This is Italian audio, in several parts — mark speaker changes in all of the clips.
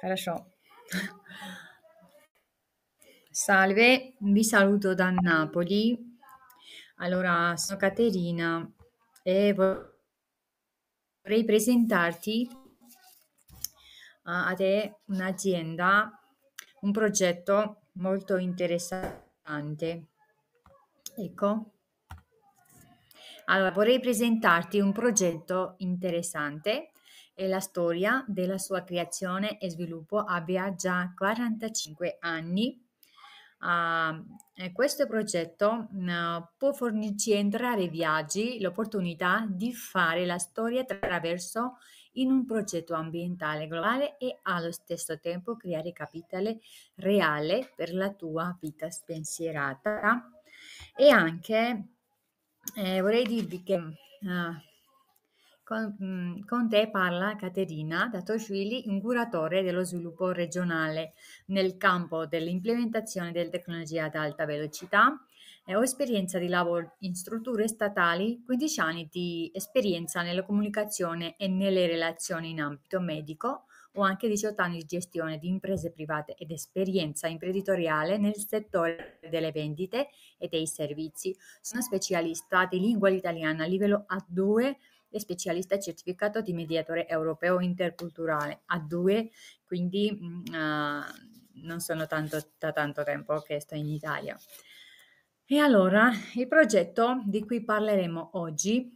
Speaker 1: Хорошо. Salve, vi saluto da Napoli. Allora, sono Caterina e vorrei presentarti ah, a, te un'azienda, un progetto molto interessante. Ecco. Allora, vorrei presentarti un progetto interessante e la storia della sua creazione e sviluppo abbia già 45 anni. Uh, questo progetto uh, può fornirci entrare viaggi l'opportunità di fare la storia attraverso in un progetto ambientale globale e allo stesso tempo creare capitale reale per la tua vita spensierata e anche eh, vorrei dirvi che uh, con, mm, con, te parla Caterina Datosciuili, un curatore dello sviluppo regionale nel campo dell'implementazione delle tecnologie ad alta velocità. Eh, ho esperienza di lavoro in strutture statali, 15 anni di esperienza nella comunicazione e nelle relazioni in ambito medico, ho anche 18 anni di gestione di imprese private ed esperienza imprenditoriale nel settore delle vendite e dei servizi. Sono specialista di lingua italiana a livello A2 e specialista certificato di mediatore europeo interculturale. A due, quindi uh, non sono tanto, da tanto tempo che sto in Italia. E allora, il progetto di cui parleremo oggi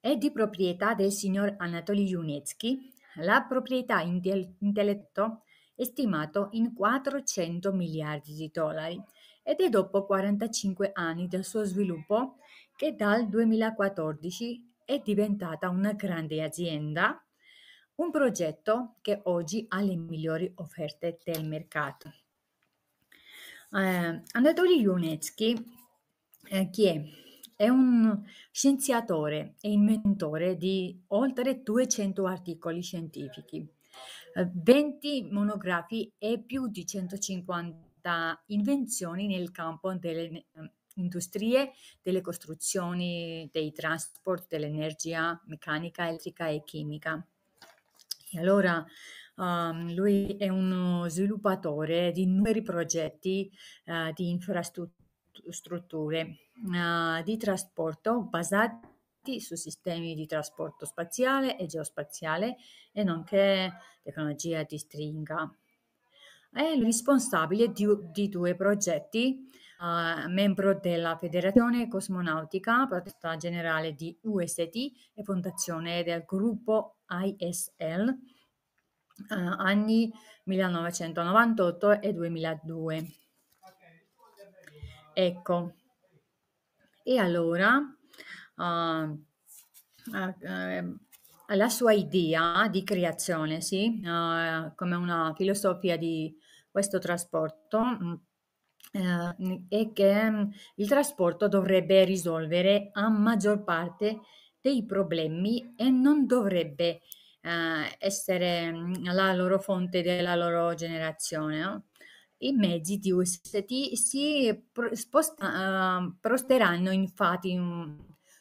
Speaker 1: è di proprietà del signor Anatoly Junetsky. La proprietà inte- intellettuale è stimato in 400 miliardi di dollari ed è dopo 45 anni del suo sviluppo che dal 2014 è diventata una grande azienda, un progetto che oggi ha le migliori offerte del mercato. Eh, Anatoly Yunetsky, eh, che è un scienziatore e inventore di oltre 200 articoli scientifici, 20 eh, monografi e più di 150 invenzioni nel campo delle industrie, delle costruzioni, dei trasporti, dell'energia meccanica, elettrica e chimica. E allora um, lui è uno sviluppatore di numerosi progetti uh, di infrastrutture uh, di trasporto basati su sistemi di trasporto spaziale e geospaziale e nonché tecnologia di stringa. È il responsabile di, di due progetti uh, membro della Federazione Cosmonautica, protetta generale di UST e fondazione del gruppo ISL, uh, eh, anni 1998 e 2002. Ecco, e allora uh, la sua idea di creazione, sì, ah, come una filosofia di questo trasporto, mm, eh, è che mm, il trasporto dovrebbe risolvere a maggior parte dei problemi e non dovrebbe eh, essere mm, la loro fonte della loro generazione. No? I mezzi di UST si pro- sposta- uh, prosteranno infatti in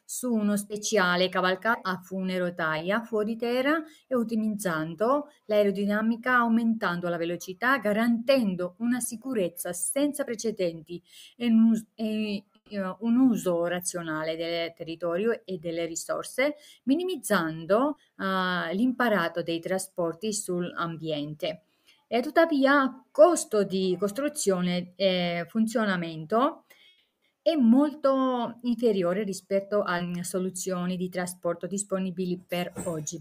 Speaker 1: su uno speciale cavalcato a fune rotaia fuori terra e ottimizzando l'aerodinamica aumentando la velocità, garantendo una sicurezza senza precedenti e un, uso razionale del territorio e delle risorse, minimizzando uh, l'imparato dei trasporti sull'ambiente. E tuttavia, costo di costruzione e funzionamento è molto inferiore rispetto alle soluzioni di trasporto disponibili per oggi.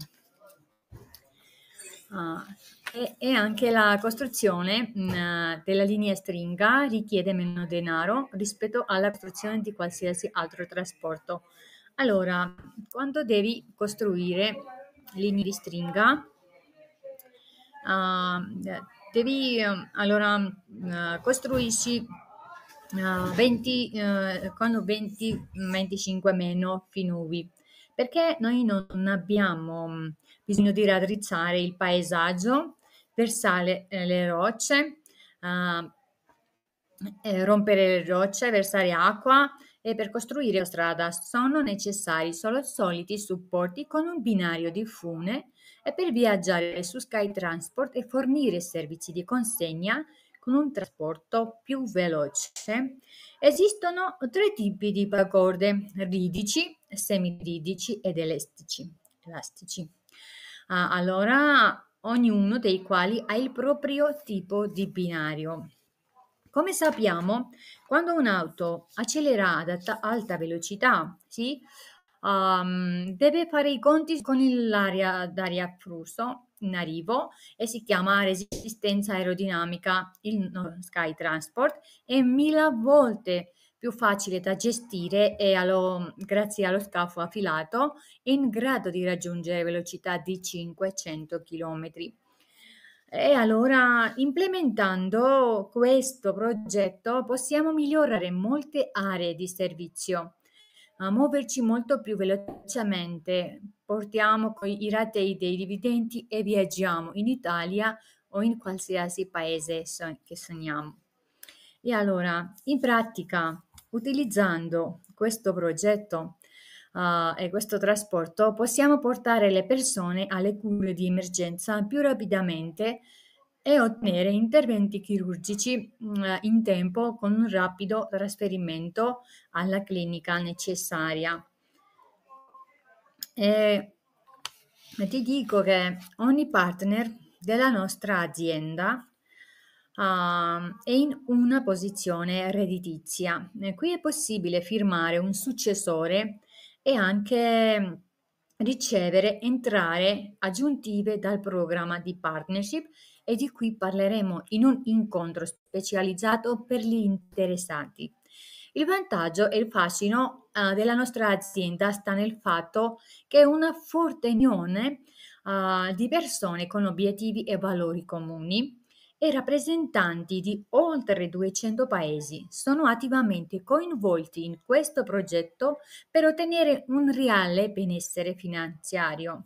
Speaker 1: Uh, e, e, anche la costruzione mh, mm, della linea stringa richiede meno denaro rispetto alla costruzione di qualsiasi altro trasporto. Allora, quando devi costruire linee di stringa, uh, devi uh, allora mm, costruisci 20, uh, con 20-25 meno finuvi, perché noi non abbiamo mm, bisogno di raddrizzare il paesaggio, versare eh, le rocce, uh, rompere le rocce, versare acqua e per costruire la strada sono necessari solo soliti supporti con un binario di fune e per viaggiare su Sky Transport e fornire servizi di consegna con un trasporto più veloce. Esistono tre tipi di paracorde, ridici, semiridici ed elastici. elastici. Ah, allora, ognuno dei quali ha il proprio tipo di binario. Come sappiamo, quando un'auto accelera ad alta velocità, sì, um, deve fare i conti con l'aria d'aria frusso in arrivo e si chiama resistenza aerodinamica il Sky Transport, è mille volte più facile da gestire e allo, grazie allo scafo affilato è in grado di raggiungere velocità di 500 km. E allora, implementando questo progetto, possiamo migliorare molte aree di servizio a muoverci molto più velocemente, portiamo i ratei dei dividendi e viaggiamo in Italia o in qualsiasi paese che sogniamo. E allora, in pratica, utilizzando questo progetto uh, e questo trasporto, possiamo portare le persone alle cure di emergenza più rapidamente e ottenere interventi chirurgici mm, in tempo con un rapido trasferimento alla clinica necessaria. E ti dico che ogni partner della nostra azienda Uh, è in una posizione redditizia. Qui è possibile firmare un successore e anche ricevere entrare aggiuntive dal programma di partnership e di cui parleremo in un incontro specializzato per gli interessati. Il vantaggio e il fascino uh, della nostra azienda sta nel fatto che è una forte unione uh, di persone con obiettivi e valori comuni e rappresentanti di oltre 200 paesi sono attivamente coinvolti in questo progetto per ottenere un reale benessere finanziario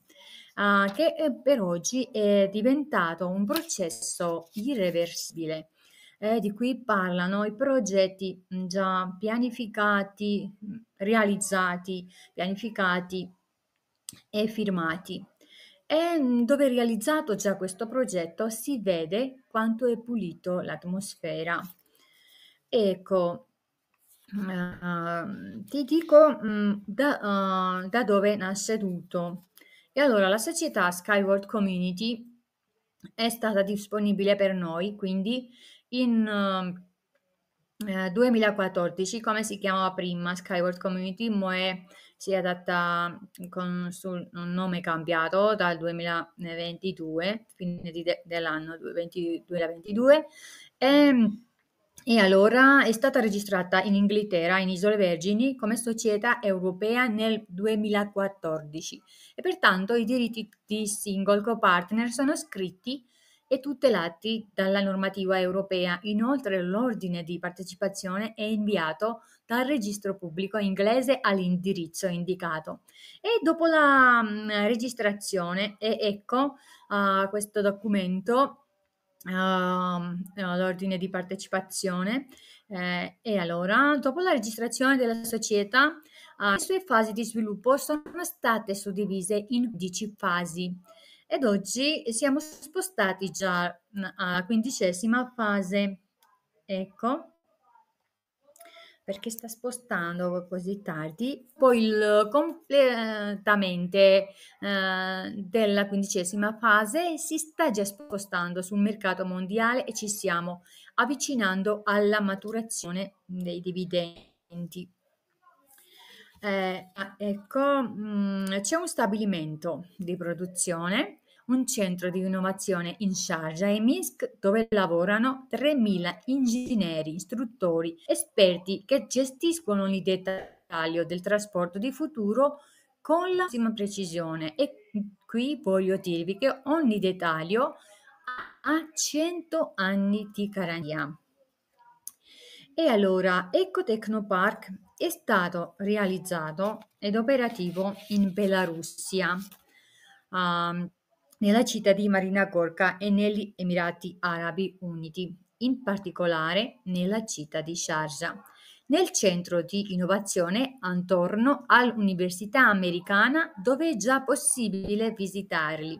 Speaker 1: uh, che eh, per oggi è diventato un processo irreversibile. Eh, di cui parlano i progetti mm, già pianificati, mm, realizzati, pianificati e firmati. E mm, dove realizzato già questo progetto si vede quanto è pulito l'atmosfera. Ecco, uh, ti dico um, da, uh, da dove nasce tutto. E allora la società Skyward Community è stata disponibile per noi, quindi in eh, 2014, eh, come si chiamava prima Skyward Community, mo si è adatta con sul, un nome cambiato dal 2022, fine di, dell'anno 2022, 2022 e e allora è stata registrata in Inghilterra, in Isole Vergini, come società europea nel 2014 e pertanto i diritti di single co-partner sono scritti e tutelati dalla normativa europea. Inoltre l'ordine di partecipazione è inviato dal registro pubblico inglese all'indirizzo indicato. E dopo la mh, mm, registrazione, e ecco uh, questo documento, Ehm, ehm, l'ordine di partecipazione. Eh, e allora, dopo la registrazione della società, eh, le sue fasi di sviluppo sono state suddivise in 10 fasi ed oggi siamo spostati già mm, alla quindicesima fase. Ecco perché sta spostando così tardi, poi il completamento eh, della quindicesima fase si sta già spostando sul mercato mondiale e ci stiamo avvicinando alla maturazione dei dividendi. Eh, ecco, mh, mm, c'è un stabilimento di produzione un centro di innovazione in Sharjah e Minsk dove lavorano 3.000 ingegneri, istruttori, esperti che gestiscono il dettaglio del trasporto di futuro con la massima precisione e qui voglio dirvi che ogni dettaglio ha 100 anni di garanzia. E allora, Eco Tecnopark è stato realizzato ed operativo in Belarusia um, ehm, nella città di Marina Gorka e negli Emirati Arabi Uniti, in particolare nella città di Sharjah, nel centro di innovazione attorno all'Università americana dove è già possibile visitarli.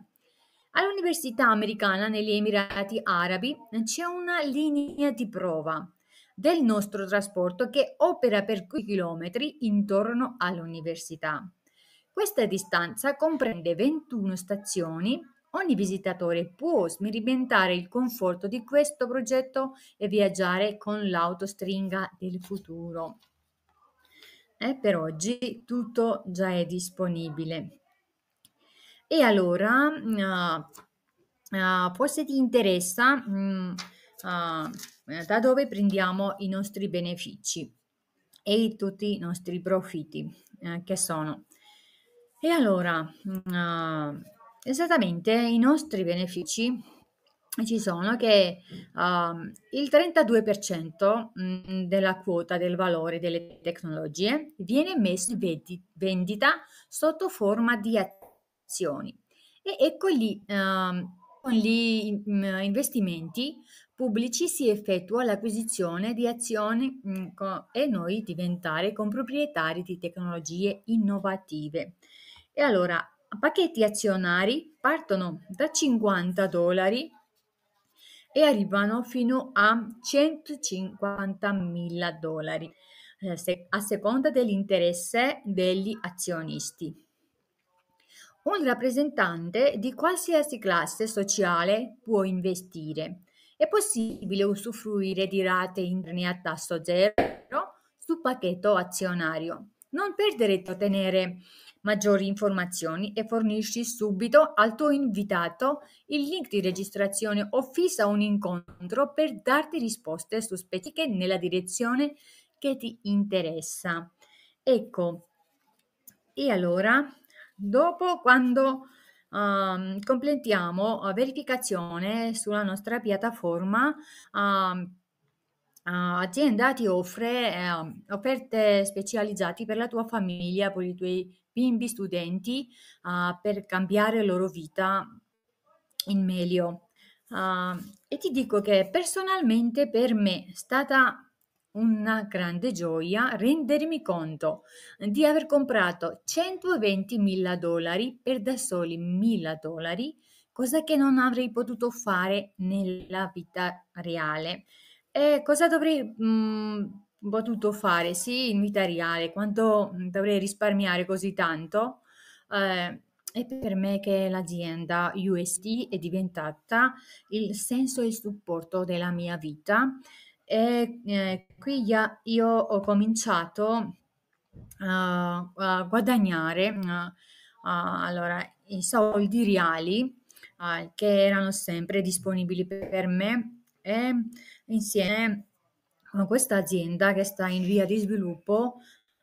Speaker 1: All'Università americana negli Emirati Arabi c'è una linea di prova del nostro trasporto che opera per chilometri intorno all'università. Questa distanza comprende 21 stazioni. Ogni visitatore può sperimentare il conforto di questo progetto e viaggiare con l'autostringa del futuro. E eh, per oggi tutto già è disponibile. E allora, uh, uh, forse ti interessa uh, da dove prendiamo i nostri benefici e tutti i nostri profitti, eh, che sono e allora, uhm, esattamente i nostri benefici ci sono che, uhm, il 32%, mm, della quota del valore delle tecnologie viene messo in vendita sotto forma di azioni e ecco lì, uhm, con gli mm, investimenti pubblici si effettua l'acquisizione di azioni, mhmm, co e noi diventare comproprietari di tecnologie innovative. E allora pacchetti azionari partono da 50 dollari e arrivano fino a 150.000 dollari eh, a seconda dell'interesse degli azionisti. Un rappresentante di qualsiasi classe sociale può investire. È possibile usufruire di rate interne a tasso zero sul pacchetto azionario. Non perdere di ottenere maggiori informazioni e fornisci subito al tuo invitato il link di registrazione o fissa un incontro per darti risposte su specifiche nella direzione che ti interessa. Ecco, e allora, dopo quando um, completiamo la eh, verificazione sulla nostra piattaforma, uh, Ah, azienda ti offre, ehm, offerte specializzate per la tua famiglia, per i tuoi bimbi studenti, ah, per cambiare la loro vita in meglio. Ah, e ti dico che personalmente per me è stata una grande gioia rendermi conto di aver comprato 120 mila dollari per da soli 1000 dollari, cosa che non avrei potuto fare nella vita reale. E cosa dovrei, mhmm, potuto fare? Sì, in vita reale, quanto, mm, dovrei risparmiare così tanto? Ehm, è per me che l'azienda UST è diventata il senso e il supporto della mia vita e, ehm, qui ia io ho cominciato a eh, a guadagnare, mhmm, a allora i soldi reali, uhm, che erano sempre disponibili per me e insieme con questa azienda che sta in via di sviluppo,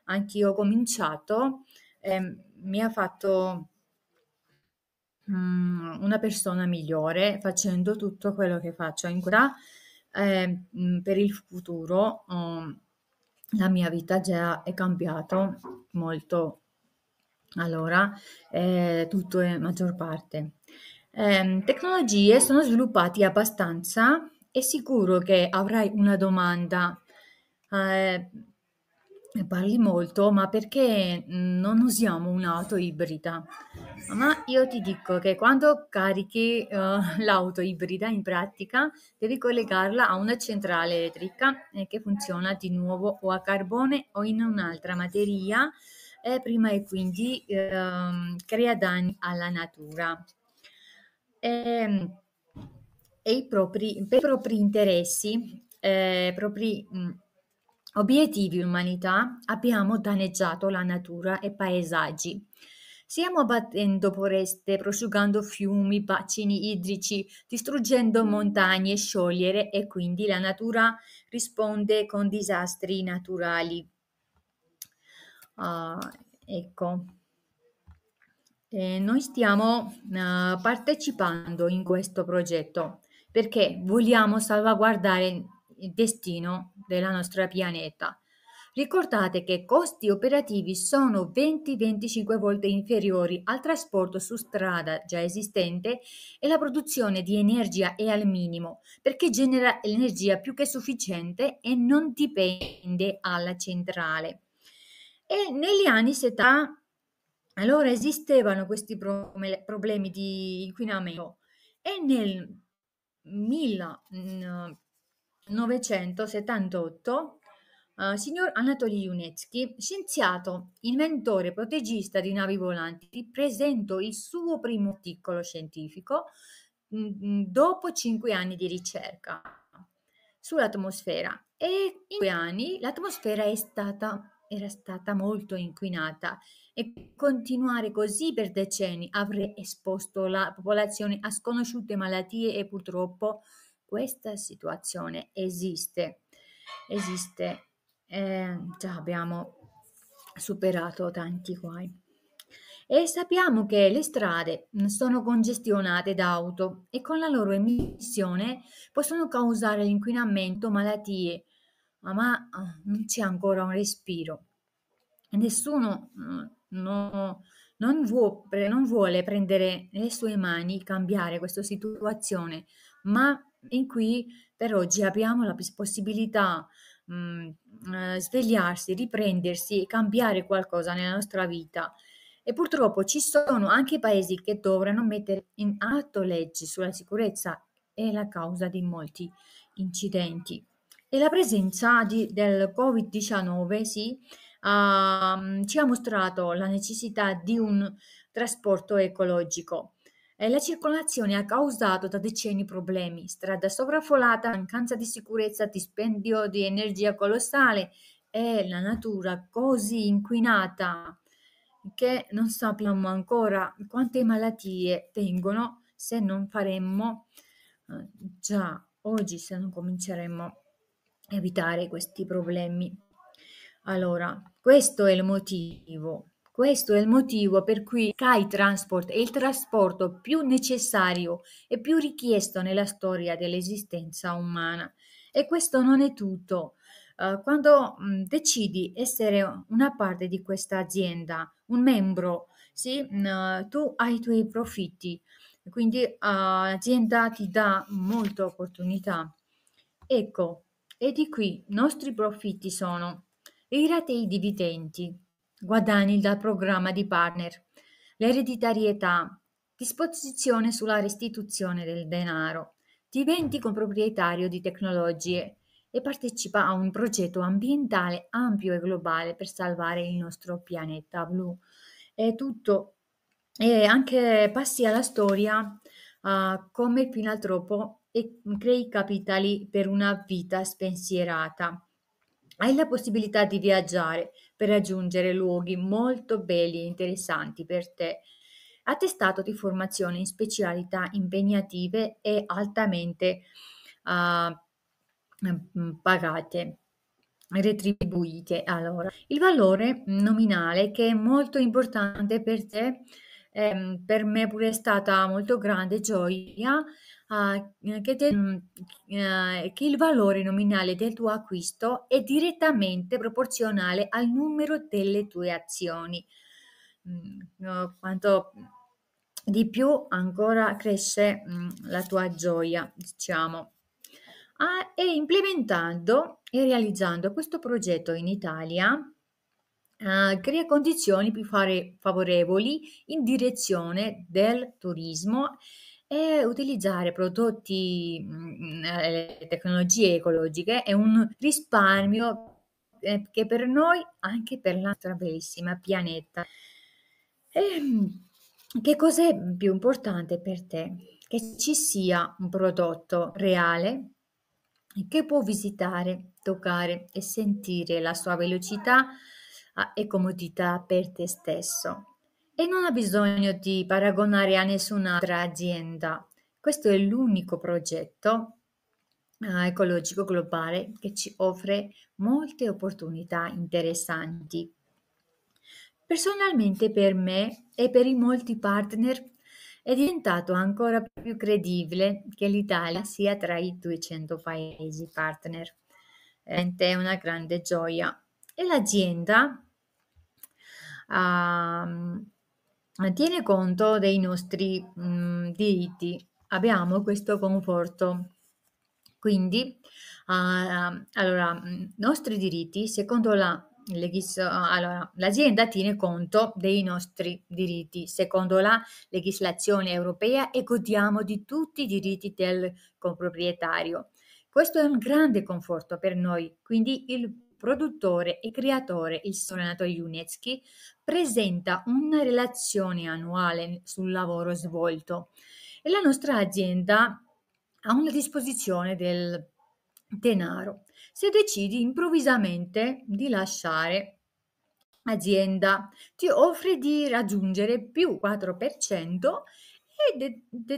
Speaker 1: anch'io ho cominciato, eh, mi ha fatto mh, mm, una persona migliore facendo tutto quello che faccio in cura eh, mm, per il futuro. Um, la mia vita già è cambiata molto. Allora, eh, tutto è maggior parte. Eh, tecnologie sono sviluppate abbastanza è sicuro che avrai una domanda. Eh, parli molto, ma perché non usiamo un'auto ibrida? Ma io ti dico che quando carichi uh, l'auto ibrida in pratica devi collegarla a una centrale elettrica eh, che funziona di nuovo o a carbone o in un'altra materia eh, prima e quindi eh, crea danni alla natura. E, ehm, e i propri, per i propri interessi, eh, propri mh, mm, obiettivi umanità, abbiamo danneggiato la natura e paesaggi. Stiamo abbattendo foreste, prosciugando fiumi, bacini idrici, distruggendo montagne, sciogliere e quindi la natura risponde con disastri naturali. Uh, ecco. E eh, noi stiamo uh, partecipando in questo progetto perché vogliamo salvaguardare il destino della nostra pianeta. Ricordate che i costi operativi sono 20-25 volte inferiori al trasporto su strada già esistente e la produzione di energia è al minimo perché genera energia più che sufficiente e non dipende dalla centrale. E negli anni 70 allora esistevano questi problemi di inquinamento e nel 1978 Uh, eh, signor Anatoly Junetsky, scienziato, inventore, protegista di navi volanti, presentò il suo primo articolo scientifico mm, mm, dopo cinque anni di ricerca sull'atmosfera e in due anni l'atmosfera è stata era stata molto inquinata e continuare così per decenni avrebbe esposto la popolazione a sconosciute malattie e purtroppo questa situazione esiste. Esiste, eh, già abbiamo superato tanti guai. E sappiamo che le strade sono congestionate da auto e con la loro emissione possono causare inquinamento, malattie, ma eh, non c'è ancora un respiro. E nessuno mm, no, non, vuo, non vuole prendere nelle sue mani, cambiare questa situazione, ma in cui per oggi abbiamo la possibilità mh, mm, eh, svegliarsi, riprendersi e cambiare qualcosa nella nostra vita. E purtroppo ci sono anche paesi che dovranno mettere in atto leggi sulla sicurezza, e la causa di molti incidenti. E la presenza di, del Covid-19 sì, ha, mm, ci ha mostrato la necessità di un trasporto ecologico. E la circolazione ha causato da decenni problemi, strada sovraffollata, mancanza di sicurezza, dispendio di energia colossale e la natura così inquinata che non sappiamo ancora quante malattie tengono se non faremmo eh, già oggi, se non cominceremmo evitare questi problemi. Allora, questo è il motivo. Questo è il motivo per cui Kai Transport è il trasporto più necessario e più richiesto nella storia dell'esistenza umana. E questo non è tutto. Eh, quando mm, decidi essere una parte di questa azienda, un membro, sì, mm, tu hai i tuoi profitti, quindi uh, l'azienda ti dà molte opportunità. Ecco, e di qui nostri profitti sono i ratei dividenti, guadagni dal programma di partner, l'ereditarietà, disposizione sulla restituzione del denaro, diventi comproprietario di tecnologie e partecipa a un progetto ambientale ampio e globale per salvare il nostro pianeta blu. È tutto. E anche passi alla storia uh, come filantropo e crei capitali per una vita spensierata. Hai la possibilità di viaggiare per raggiungere luoghi molto belli e interessanti per te. Attestato di formazione in specialità impegnative e altamente uh, pagate retribuite. Allora, il valore nominale che è molto importante per te ehm, per me pure è stata molto grande gioia ah, eh, che, te, mm, eh, che il valore nominale del tuo acquisto è direttamente proporzionale al numero delle tue azioni. Mm, oh, quanto di più ancora cresce mm, la tua gioia, diciamo. Ah, e implementando e realizzando questo progetto in Italia, eh, crea condizioni più fare- favorevoli in direzione del turismo e utilizzare prodotti, mm, mm, e eh, tecnologie ecologiche è un risparmio eh, che per noi, anche per la nostra bellissima pianeta. E, ehm, che cos'è più importante per te? Che ci sia un prodotto reale che può visitare, toccare e sentire la sua velocità, e comodità per te stesso e non ha bisogno di paragonare a nessun'altra azienda. Questo è l'unico progetto eh, ecologico globale che ci offre molte opportunità interessanti. Personalmente per me e per i molti partner è diventato ancora più credibile che l'Italia sia tra i 200 paesi partner. È una grande gioia e l'azienda uh, tiene conto dei nostri um, diritti. Abbiamo questo conforto. Quindi, uh, allora, nostri diritti, secondo la allora, l'azienda tiene conto dei nostri diritti secondo la legislazione europea e godiamo di tutti i diritti del coproprietario. Questo è un grande conforto per noi, quindi il produttore e creatore, il Sonato Junetsky, presenta una relazione annuale sul lavoro svolto e la nostra azienda ha una disposizione del denaro. Se decidi improvvisamente di lasciare azienda, ti offre di raggiungere più 4% e de-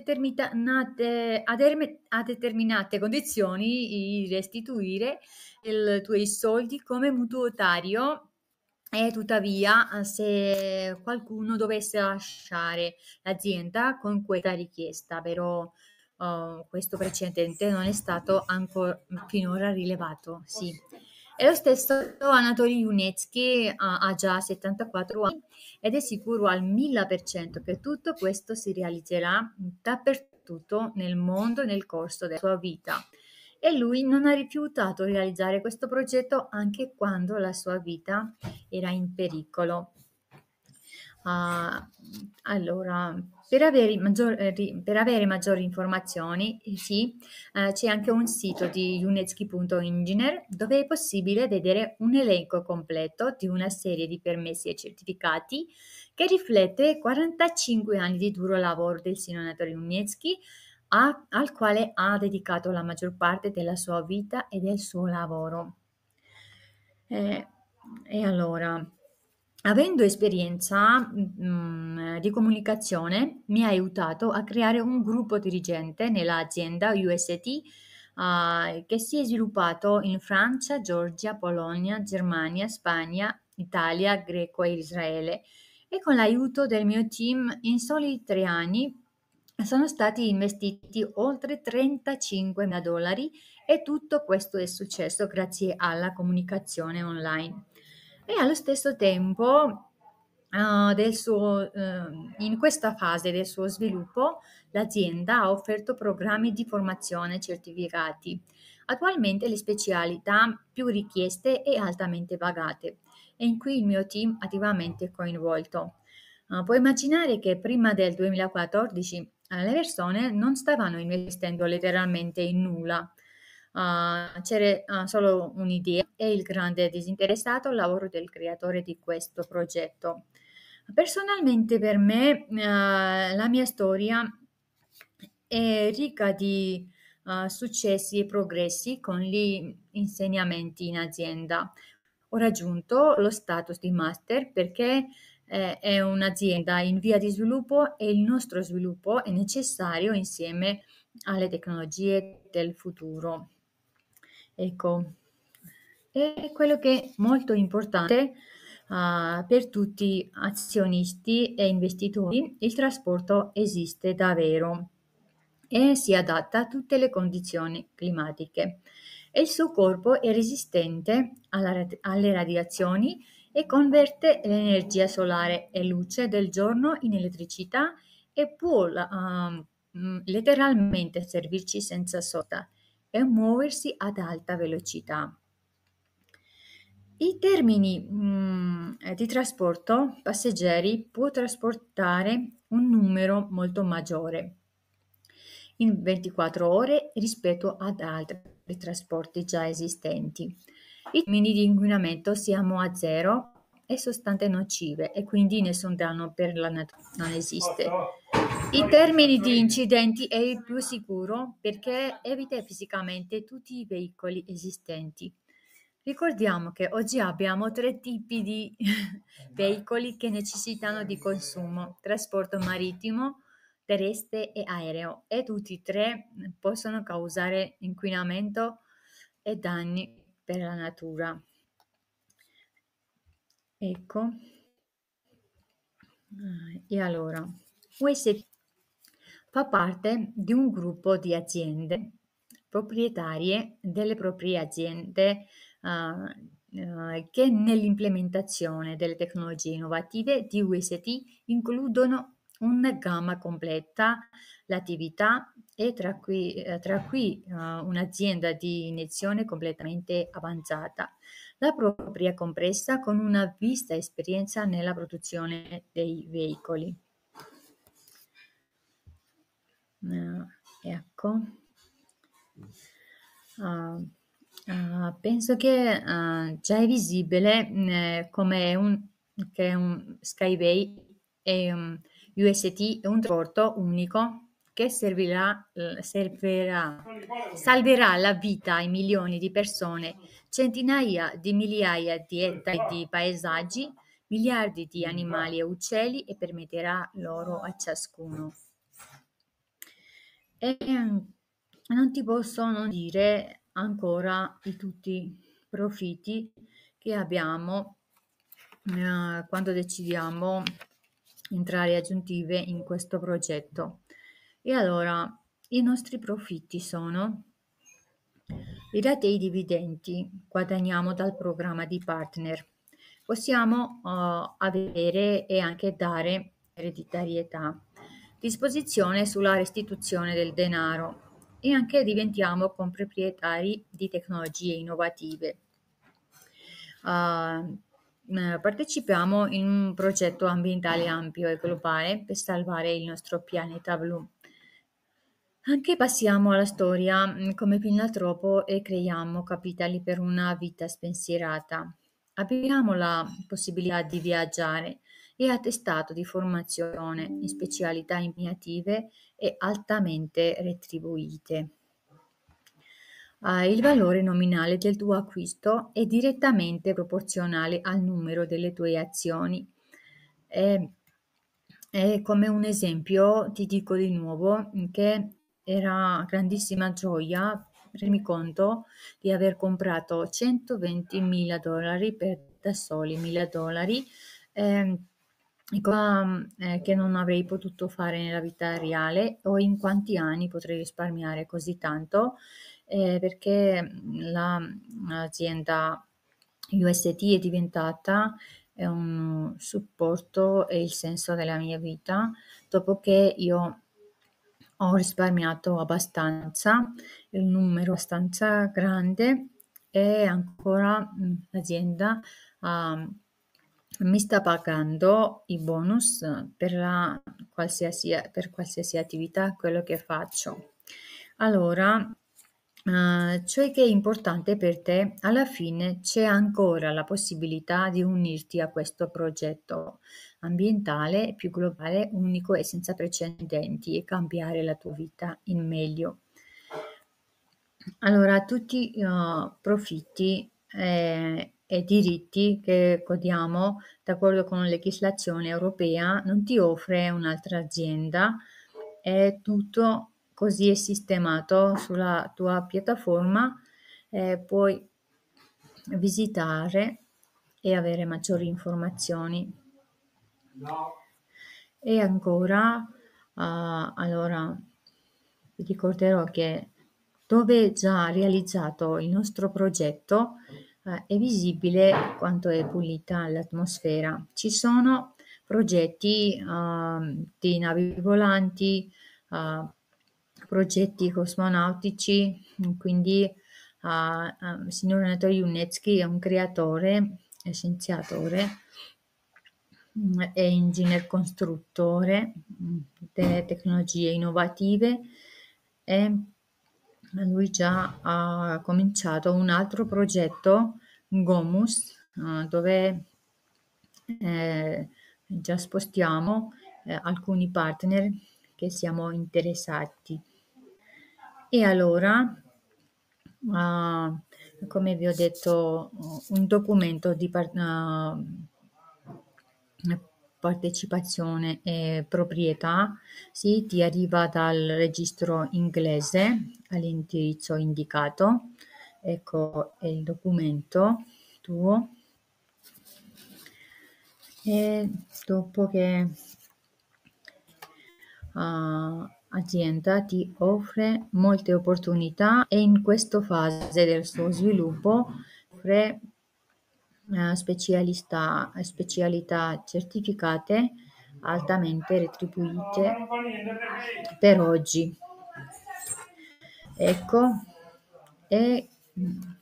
Speaker 1: a, derme- a, determinate condizioni restituire i tuoi soldi come mutuotario e tuttavia se qualcuno dovesse lasciare l'azienda con questa richiesta, però uh, questo precedente non è stato ancora finora rilevato. Sì. E lo stesso Anatoly Yunetsky ha già 74 anni ed è sicuro al 1000% che tutto questo si realizzerà dappertutto nel mondo nel corso della sua vita. E lui non ha rifiutato di realizzare questo progetto anche quando la sua vita era in pericolo. Uh, allora, per avere, maggior, eh, per avere maggiori informazioni eh, sì, eh, c'è anche un sito di uneschi.engineer dove è possibile vedere un elenco completo di una serie di permessi e certificati che riflette 45 anni di duro lavoro del senatore Uneschi a, al quale ha dedicato la maggior parte della sua vita e del suo lavoro. Eh, e allora, Avendo esperienza, mhmm, di comunicazione, mi ha aiutato a creare un gruppo dirigente nell'azienda UST, uhm, ah, che si è sviluppato in Francia, Georgia, Polonia, Germania, Spagna, Italia, Greco e Israele e con l'aiuto del mio team in soli tre anni sono stati investiti oltre 35 mila dollari e tutto questo è successo grazie alla comunicazione online e allo stesso tempo uh, suo, uh, in questa fase del suo sviluppo l'azienda ha offerto programmi di formazione certificati. Attualmente le specialità più richieste e altamente pagate e in cui il mio team attivamente coinvolto. Uh, puoi immaginare che prima del 2014 le persone non stavano investendo letteralmente in nulla uh, c'era uh, solo un'idea e il grande disinteressato lavoro del creatore di questo progetto. Personalmente per me eh, la mia storia è ricca di ah, successi e progressi con gli insegnamenti in azienda. Ho raggiunto lo status di master perché eh, è un'azienda in via di sviluppo e il nostro sviluppo è necessario insieme alle tecnologie del futuro. Ecco, è quello che è molto importante uh, per tutti azionisti e investitori, il trasporto esiste davvero e si adatta a tutte le condizioni climatiche e il suo corpo è resistente alla, alle radiazioni e converte l'energia solare e luce del giorno in elettricità e può uh, letteralmente servirci senza soda e muoversi ad alta velocità. I termini mh, mm, di trasporto passeggeri può trasportare un numero molto maggiore in 24 ore rispetto ad altri trasporti già esistenti. I termini di inquinamento siamo a zero e sostanze nocive e quindi nessun danno per la natura non esiste. In termini di incidenti è il più sicuro perché evita fisicamente tutti i veicoli esistenti. Ricordiamo che oggi abbiamo tre tipi di veicoli che necessitano di consumo, trasporto marittimo, terrestre e aereo e tutti e tre possono causare inquinamento e danni per la natura. Ecco. Ah, e allora, USP Fa parte di un gruppo di aziende proprietarie delle proprie aziende ah, eh, che nell'implementazione delle tecnologie innovative di UST includono una gamma completa l'attività e tra cui, eh, tra cui uh, eh, un'azienda di iniezione completamente avanzata, la propria compressa con una vista esperienza nella produzione dei veicoli ecco. Uh, uh, penso che uh, già è visibile mm, eh, come un, che un Skyway e un UST è un trasporto unico che servirà, servirà, salverà la vita ai milioni di persone, centinaia di migliaia di ettari di paesaggi, miliardi di animali e uccelli e permetterà loro a ciascuno e, ehm, non ti posso non dire ancora di tutti i profitti che abbiamo eh, quando decidiamo entrare aggiuntive in questo progetto. E allora, i nostri profitti sono i ratei dividendi guadagniamo dal programma di partner. Possiamo uh, avere e anche dare ereditarietà disposizione sulla restituzione del denaro e anche diventiamo comproprietari di tecnologie innovative. Uh, partecipiamo in un progetto ambientale ampio e globale per salvare il nostro pianeta blu. Anche passiamo alla storia mm, come filantropo e creiamo capitali per una vita spensierata. Abbiamo la possibilità di viaggiare, e attestato di formazione in specialità impegnative e altamente retribuite. Ah, il valore nominale del tuo acquisto è direttamente proporzionale al numero delle tue azioni. E, e come un esempio ti dico di nuovo che era grandissima gioia rendermi conto di aver comprato 120 mila dollari per da soli mila dollari. Eh, cosa eh, che non avrei potuto fare nella vita reale o in quanti anni potrei risparmiare così tanto eh, perché mm, l'azienda UST è diventata un supporto e il senso della mia vita dopo che io ho risparmiato abbastanza, un numero abbastanza grande e ancora mm, l'azienda ha um, mi sta pagando i bonus per, la, qualsiasi, per qualsiasi attività, quello che faccio. Allora, Uh, eh, ciò cioè che è importante per te, alla fine c'è ancora la possibilità di unirti a questo progetto ambientale più globale, unico e senza precedenti e cambiare la tua vita in meglio. Allora, tutti i uh, eh, profitti eh, e diritti che codiamo d'accordo con la legislazione europea, non ti offre un'altra azienda, è tutto così è sistemato sulla tua piattaforma, eh, puoi visitare e avere maggiori informazioni. No. E ancora, uh, allora, vi ricorderò che dove già realizzato il nostro progetto, eh, è visibile quanto è pulita l'atmosfera. Ci sono progetti eh, di navi volanti, eh, progetti cosmonautici, quindi il ehm, ehm, signor Renato Junetsky è un creatore, è scienziatore mm, è ingegner costruttore mm, delle tecnologie innovative e lui già ha cominciato un altro progetto, Gomus, eh, dove eh, già spostiamo eh, alcuni partner che siamo interessati. E allora, come vi ho detto, un documento di partecipazione e proprietà sì, ti arriva dal registro inglese all'indirizzo indicato. Ecco il documento tuo. E dopo che uh, ti offre molte opportunità e in questa fase del suo sviluppo offre uh, specialista, specialità certificate altamente retribuite per oggi. Ecco, e, mhmm,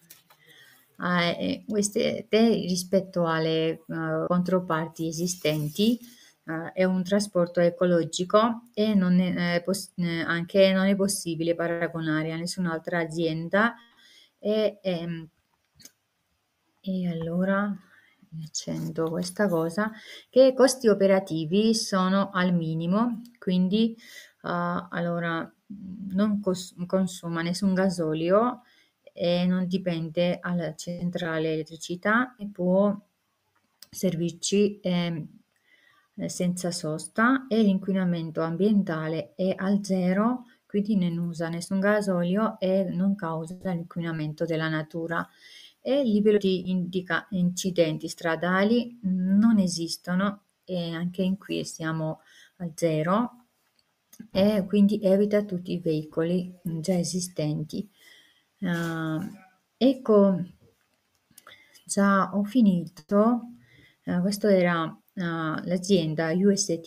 Speaker 1: queste te rispetto alle, uhm, controparti esistenti, uhm, è un trasporto ecologico e non è, ehm, pos eh, anche non è possibile paragonare a nessun'altra azienda e, ehm e allora accendo questa cosa, che costi operativi sono al minimo, quindi, uhm, allora Mm, non cos- consuma nessun gasolio e non dipende dalla centrale elettricità e può servirci ehm, senza sosta e l'inquinamento ambientale è al zero, quindi non usa nessun gasolio e non causa l'inquinamento della natura. E il livello di indica- incidenti stradali non esistono e anche in qui siamo al zero e quindi evita tutti i veicoli già esistenti. Eh, ecco, già ho finito. Eh, questa era eh, l'azienda UST,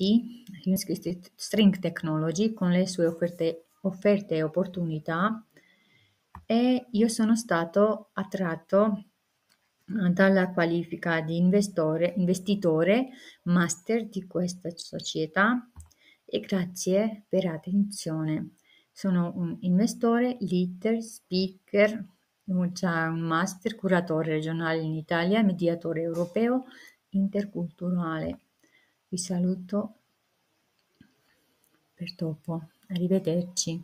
Speaker 1: String Technology, con le sue offerte, offerte e opportunità. E io sono stato attratto eh, dalla qualifica di investitore master di questa società e grazie per l'attenzione. Sono un investore, leader, speaker, cioè un master curatore regionale in Italia, mediatore europeo interculturale. Vi saluto per dopo. Arrivederci.